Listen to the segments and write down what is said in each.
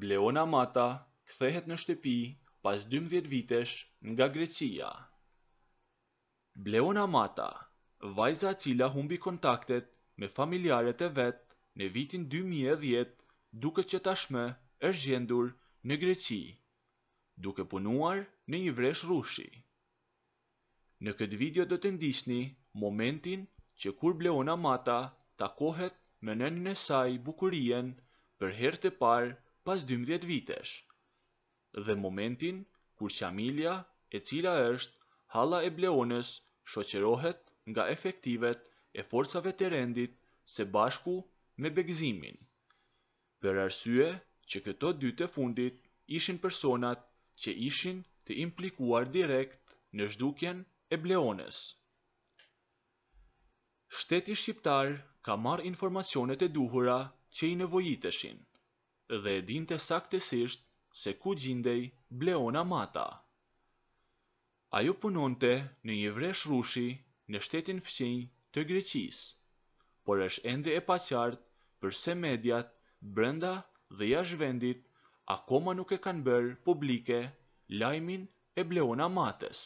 Bleona Mata kthehet në shtëpi pas 12 vitesh nga Grecia. Bleona Mata, vajza e cila humbi kontaktet me familjarët e vet në vitin 2010, duke që tashme është gjendur në Greqi, duke punuar në një vresh rushi. Në këtë video do të ndisni momentin që kur Bleona Mata takohet me nënën e saj bukurien për herë të parë pas 12 vitesh. Dhe momentin kur Qamilja, e cila është halla e bleonës, shoqerohet nga efektivet e forcave të rendit se bashku me begzimin. Për arsye që këto dy të fundit ishin personat që ishin të implikuar direkt në zhdukjen e bleonës. Shteti shqiptar ka marrë informacionet e duhura që i nevojiteshin dhe dinte saktesisht se ku gjindej Bleona Mata. Ajo punonte në një vresh rushi në shtetin fqinj të Greqis, por është ende e paqartë përse mediat, brenda dhe jash vendit, akoma nuk e kanë bërë publike lajmin e Bleona Mates.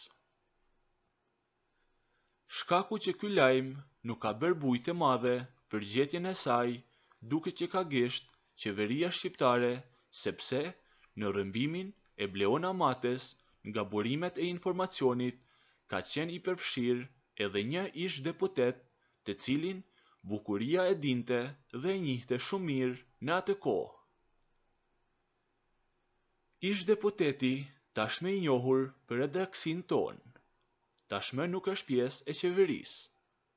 Shkaku që ky lajm nuk ka bërë bujtë madhe për gjetjen e saj, duke që ka gisht qeveria shqiptare, sepse në rëmbimin e Bleona Mates nga burimet e informacionit ka qenë i përfshir edhe një ish deputet të cilin bukuria e dinte dhe e njihte shumë mirë në atë kohë. Ish deputeti tashme i njohur për redaksin tonë. Tashme nuk është pjesë e qeverisë,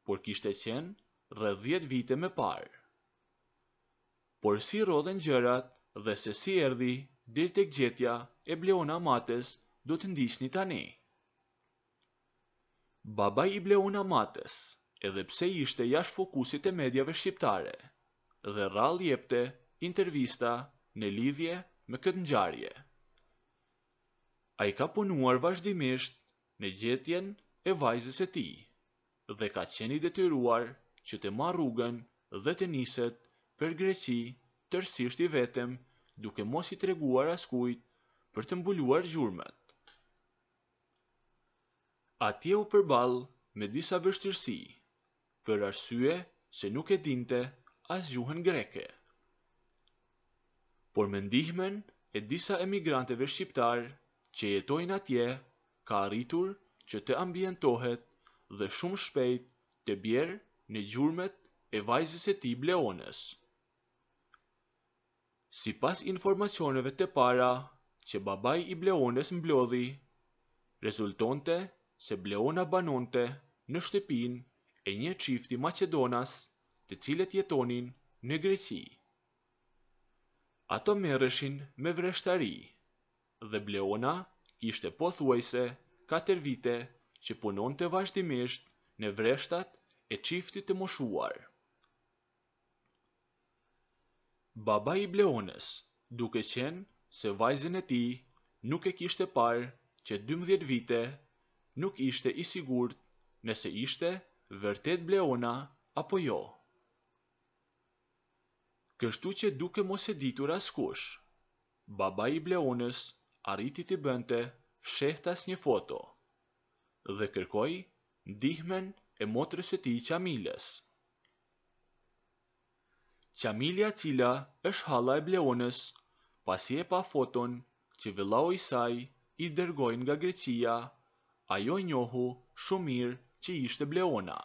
por kishte qenë 10 vite me parë por si rodhen gjërat dhe se si erdi, dirë të gjetja e bleona matës du të ndisht një tani. Baba i bleona matës, edhe pse ishte jash fokusit e medjave shqiptare, dhe rral jepte intervista në lidhje me këtë nxarje. A i ka punuar vazhdimisht në gjetjen e vajzës e ti, dhe ka qeni detyruar që të marrugën dhe të niset për Greci tërsisht i vetëm, duke mos i treguar askujt për të mbuluar gjurmet. Atje u përbal me disa vështirësi, për arsye se nuk e dinte as gjuhën greke. Por me ndihmen e disa emigranteve shqiptar që jetojnë atje, ka arritur që të ambientohet dhe shumë shpejt të bjerë në gjurmet e vajzës e ti bleones. Si pas informacioneve të para që babaj i Bleones mblodhi, rezultonte se Bleona banonte në shtepin e një qifti Macedonas të cilet jetonin në Greqi. Ato mereshin me vreshtari, dhe Bleona ishte po thuajse 4 vite që punon të vazhdimisht në vreshtat e qiftit të moshuarë. Baba i bleonës duke qenë se vajzën e ti nuk e kishte parë që 12 vite nuk ishte i sigurët nëse ishte vërtet bleona apo jo. Kështu që duke mos e ditur askush, baba i bleonës arriti të bënte fshehtas një foto dhe kërkoj ndihmen e motrës e ti qamilës qamilja cila është hala e bleonës, pasi e pa foton që vëllau i saj i dërgojnë nga Grecia, ajo njohu shumir që ishte bleona.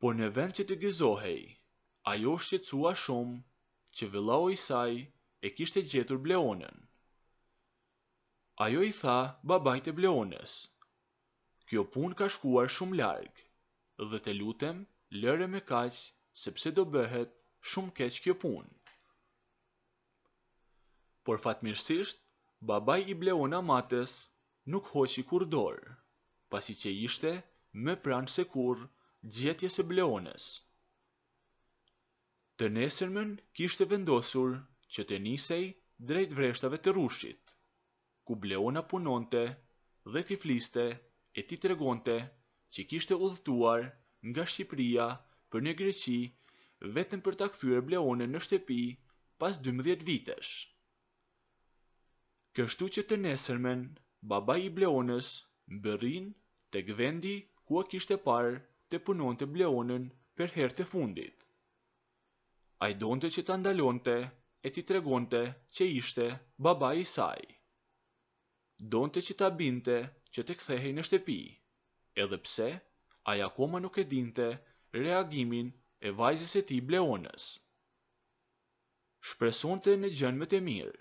Por në vend që të gëzohej, ajo shqetsua shumë që vëllau i saj e kishte gjetur bleonën. Ajo i tha babajt e bleonës, kjo pun ka shkuar shumë largë, dhe të lutem, lëre me kaqë sepse do bëhet shumë keq kjo punë. Por fatmirësisht, babaj i bleona matës nuk hoqi kur dorë, pasi që ishte me pranë se kur gjetjes e bleones. Të nesërmen kishte vendosur që të nisej drejt vreshtave të rushit, ku bleona punonte dhe t'i fliste e t'i tregonte që kishte udhëtuar nga Shqipëria nështë për në Greqi, vetëm për ta kthyer Bleonën në shtëpi pas 12 vitesh. Kështu që të nesërmen, baba i Bleonës bërin të gëvendi ku a kishte parë të punon të Bleonën për herë të fundit. A i donte që të ndalonte e ti tregonte që ishte baba i saj. Donte që ta binte që të kthehej në shtëpi, edhe pse aja koma nuk e dinte reagimin e vajzës e ti bleonës. Shpresonëte në gjënë me të mirë,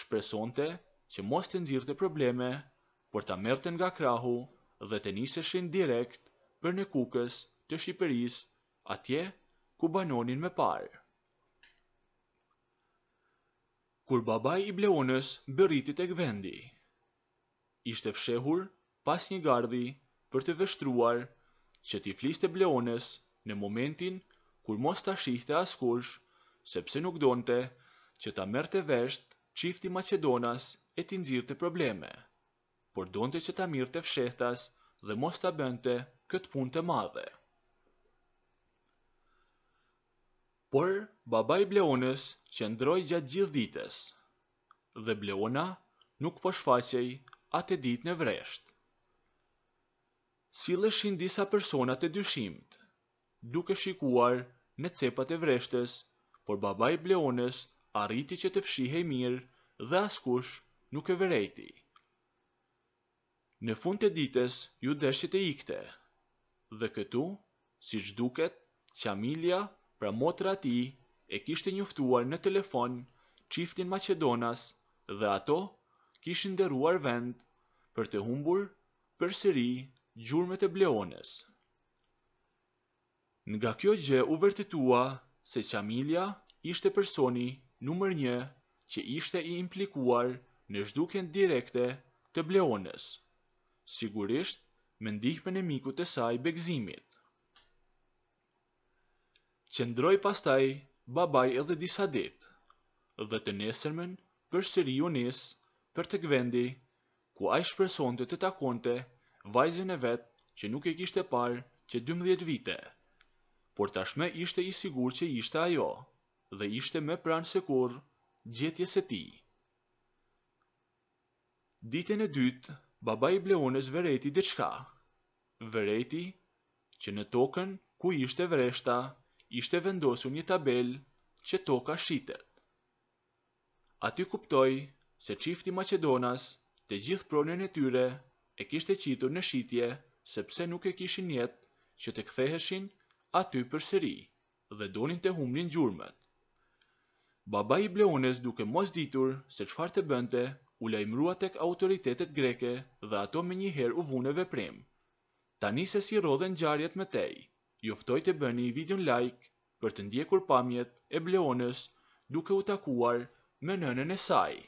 shpresonte që mos të nëzirë të probleme, por të mërten nga krahu dhe të njëse shenë direkt për në kukës të Shqipëris atje ku banonin me parë. Kur babaj i bleonës bëritit e gvendi, ishte fshehur pas një gardhi për të vështruar që t'i fliste bleonës në momentin kur mos ta shihte askush, sepse nuk donte që ta merte veshtë çifti Maqedonas e të nxirrte probleme, por donte që ta mirrte fshehtas dhe mos ta bënte këtë punë të madhe. Por baba i Bleonës ndroj gjatë gjithë ditës dhe Bleona nuk po shfaqej atë ditë në vresht. Silëshin disa personat e dyshimt duke shikuar në cepat e vreshtes, por baba i bleones arriti që të fshihe mirë dhe askush nuk e vërejti. Në fund të ditës, ju deshqit e ikte, dhe këtu, si duket, Qamilja, pra motra ti, e kishte njoftuar në telefon qiftin Macedonas dhe ato kishin deruar vend për të humbur për sëri gjurmet e bleones. Nga kjo gjë u vërtetua se Qamilja ishte personi numër një që ishte i implikuar në zhduken direkte të bleonës, sigurisht me ndihme në miku të saj begzimit. Qëndroj pastaj babaj edhe disa dit, dhe të nesërmen për sëri unis për të gvendi, ku a shpreson të të takonte vajzën e vetë që nuk e kishte parë që 12 vite por tashme ishte i sigur që ishte ajo, dhe ishte me pranë se kur gjetjes e ti. Ditën e dytë, baba i bleones dhe diçka. Vëreti që në tokën ku ishte vreshta, ishte vendosu një tabel që toka shitet. Aty kuptoj se qifti Macedonas të gjithë pronën e tyre e kishte qitur në shitje sepse nuk e kishin jetë që të ktheheshin aty për sëri dhe donin të humlin gjurmet. Baba i bleones duke mos ditur se qfar të bënte, u lajmrua tek autoritetet greke dhe ato me njëher u vuneve veprim. Ta njëse si rodhen gjarjet me tej, juftoj të bëni i videon like për të ndjekur pamjet e bleones duke u takuar me nënën e saj.